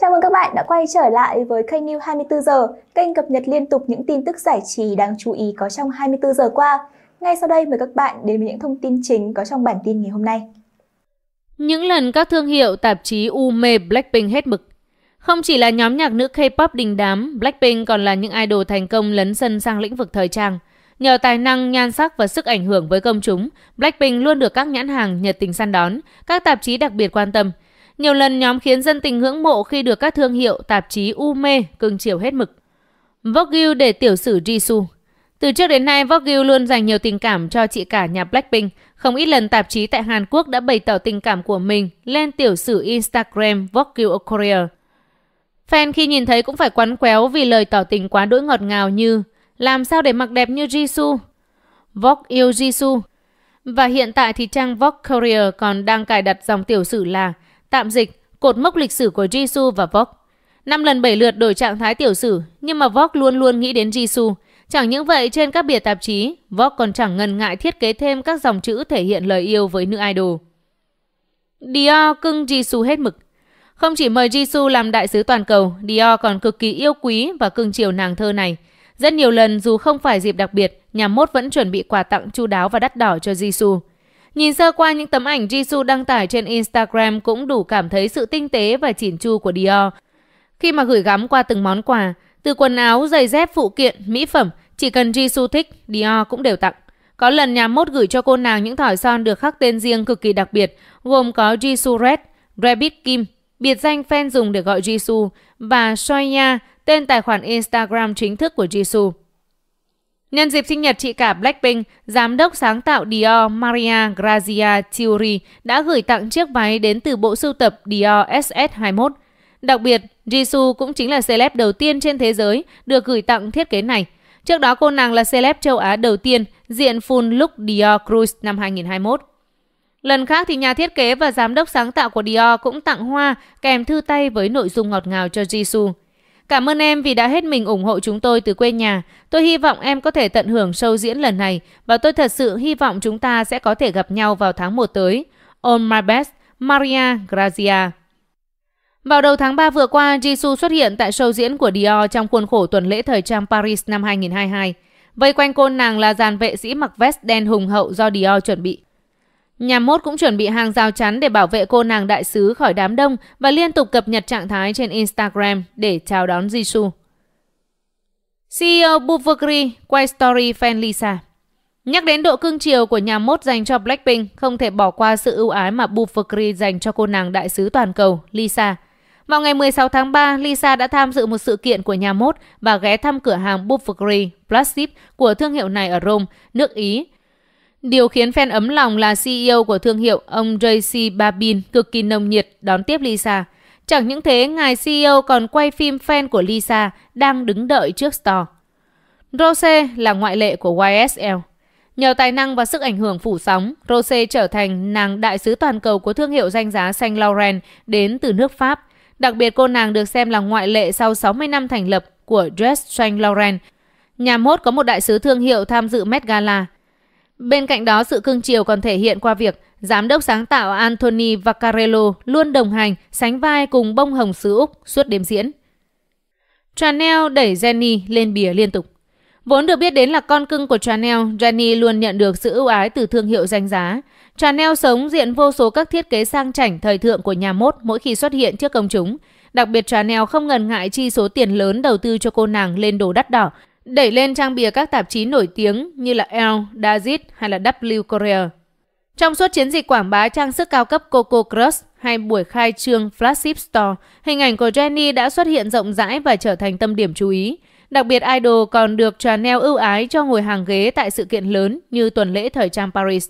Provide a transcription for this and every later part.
Chào mừng các bạn đã quay trở lại với kênh New 24 giờ, kênh cập nhật liên tục những tin tức giải trí đáng chú ý có trong 24 giờ qua. Ngay sau đây mời các bạn đến với những thông tin chính có trong bản tin ngày hôm nay. Những lần các thương hiệu tạp chí u mê Blackpink hết mực. Không chỉ là nhóm nhạc nữ K-pop đình đám, Blackpink còn là những idol thành công lấn sân sang lĩnh vực thời trang. Nhờ tài năng, nhan sắc và sức ảnh hưởng với công chúng, Blackpink luôn được các nhãn hàng nhiệt tình săn đón, các tạp chí đặc biệt quan tâm – nhiều lần nhóm khiến dân tình ngưỡng mộ khi được các thương hiệu tạp chí u mê cưng chiều hết mực. Vogue để tiểu sử Jisoo Từ trước đến nay, Vogue luôn dành nhiều tình cảm cho chị cả nhà Blackpink. Không ít lần tạp chí tại Hàn Quốc đã bày tỏ tình cảm của mình lên tiểu sử Instagram Vogue of Korea. Fan khi nhìn thấy cũng phải quắn quéo vì lời tỏ tình quá đỗi ngọt ngào như làm sao để mặc đẹp như Jisoo, Vogue yêu Jisoo. Và hiện tại thì trang Vogue Korea còn đang cài đặt dòng tiểu sử là Tạm dịch, cột mốc lịch sử của Jisoo và Vogue. Năm lần bảy lượt đổi trạng thái tiểu sử, nhưng mà Vogue luôn luôn nghĩ đến Jisoo. Chẳng những vậy, trên các bìa tạp chí, Vogue còn chẳng ngần ngại thiết kế thêm các dòng chữ thể hiện lời yêu với nữ idol. Dior cưng Jisoo hết mực. Không chỉ mời Jisoo làm đại sứ toàn cầu, Dior còn cực kỳ yêu quý và cưng chiều nàng thơ này. Rất nhiều lần dù không phải dịp đặc biệt, nhà mốt vẫn chuẩn bị quà tặng chu đáo và đắt đỏ cho Jisoo. Nhìn sơ qua những tấm ảnh Jisoo đăng tải trên Instagram cũng đủ cảm thấy sự tinh tế và chỉn chu của Dior. Khi mà gửi gắm qua từng món quà, từ quần áo, giày dép, phụ kiện, mỹ phẩm, chỉ cần Jisoo thích, Dior cũng đều tặng. Có lần nhà mốt gửi cho cô nàng những thỏi son được khắc tên riêng cực kỳ đặc biệt, gồm có Jisoo Red, Rabbit Kim, biệt danh fan dùng để gọi Jisoo, và Soya, tên tài khoản Instagram chính thức của Jisoo. Nhân dịp sinh nhật chị cả Blackpink, giám đốc sáng tạo Dior Maria Grazia Chiuri đã gửi tặng chiếc váy đến từ bộ sưu tập Dior SS21. Đặc biệt, Jisoo cũng chính là celeb đầu tiên trên thế giới được gửi tặng thiết kế này. Trước đó cô nàng là celeb châu Á đầu tiên diện full look Dior Cruise năm 2021. Lần khác thì nhà thiết kế và giám đốc sáng tạo của Dior cũng tặng hoa kèm thư tay với nội dung ngọt ngào cho Jisoo. Cảm ơn em vì đã hết mình ủng hộ chúng tôi từ quê nhà. Tôi hy vọng em có thể tận hưởng show diễn lần này và tôi thật sự hy vọng chúng ta sẽ có thể gặp nhau vào tháng 1 tới. On my best, Maria Grazia. Vào đầu tháng 3 vừa qua, Jisoo xuất hiện tại show diễn của Dior trong khuôn khổ tuần lễ thời trang Paris năm 2022. Vây quanh cô nàng là dàn vệ sĩ mặc vest đen hùng hậu do Dior chuẩn bị. Nhà mốt cũng chuẩn bị hàng rào chắn để bảo vệ cô nàng đại sứ khỏi đám đông và liên tục cập nhật trạng thái trên Instagram để chào đón Jisoo. CEO Buvogri quay story fan Lisa. Nhắc đến độ cưng chiều của nhà mốt dành cho Blackpink, không thể bỏ qua sự ưu ái mà Buvogri dành cho cô nàng đại sứ toàn cầu Lisa. Vào ngày 16 tháng 3, Lisa đã tham dự một sự kiện của nhà mốt và ghé thăm cửa hàng Plus Plastic của thương hiệu này ở Rome, nước Ý Điều khiến fan ấm lòng là CEO của thương hiệu ông JC Babin cực kỳ nồng nhiệt đón tiếp Lisa. Chẳng những thế, ngài CEO còn quay phim fan của Lisa đang đứng đợi trước store. Rose là ngoại lệ của YSL. Nhờ tài năng và sức ảnh hưởng phủ sóng, Rose trở thành nàng đại sứ toàn cầu của thương hiệu danh giá Saint Laurent đến từ nước Pháp. Đặc biệt cô nàng được xem là ngoại lệ sau 60 năm thành lập của Dress Saint Laurent. Nhà mốt có một đại sứ thương hiệu tham dự Met Gala – Bên cạnh đó, sự cưng chiều còn thể hiện qua việc giám đốc sáng tạo Anthony Vaccarello luôn đồng hành, sánh vai cùng bông hồng xứ Úc suốt đêm diễn. Chanel đẩy Jenny lên bìa liên tục. Vốn được biết đến là con cưng của Chanel, Jenny luôn nhận được sự ưu ái từ thương hiệu danh giá. Chanel sống diện vô số các thiết kế sang chảnh thời thượng của nhà mốt mỗi khi xuất hiện trước công chúng. Đặc biệt Chanel không ngần ngại chi số tiền lớn đầu tư cho cô nàng lên đồ đắt đỏ đẩy lên trang bìa các tạp chí nổi tiếng như là Elle, Dazit hay là W Courier. Trong suốt chiến dịch quảng bá trang sức cao cấp Coco Crush hay buổi khai trương Flagship Store, hình ảnh của Jenny đã xuất hiện rộng rãi và trở thành tâm điểm chú ý. Đặc biệt idol còn được Chanel ưu ái cho ngồi hàng ghế tại sự kiện lớn như tuần lễ thời trang Paris.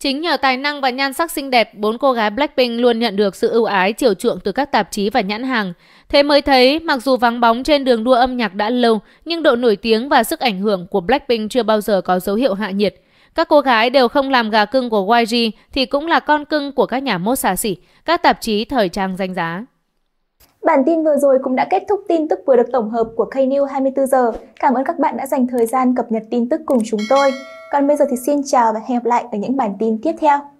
Chính nhờ tài năng và nhan sắc xinh đẹp, bốn cô gái Blackpink luôn nhận được sự ưu ái chiều chuộng từ các tạp chí và nhãn hàng. Thế mới thấy, mặc dù vắng bóng trên đường đua âm nhạc đã lâu, nhưng độ nổi tiếng và sức ảnh hưởng của Blackpink chưa bao giờ có dấu hiệu hạ nhiệt. Các cô gái đều không làm gà cưng của YG thì cũng là con cưng của các nhà mốt xà xỉ, các tạp chí thời trang danh giá. Bản tin vừa rồi cũng đã kết thúc tin tức vừa được tổng hợp của KNews 24 giờ. Cảm ơn các bạn đã dành thời gian cập nhật tin tức cùng chúng tôi. Còn bây giờ thì xin chào và hẹn gặp lại ở những bản tin tiếp theo.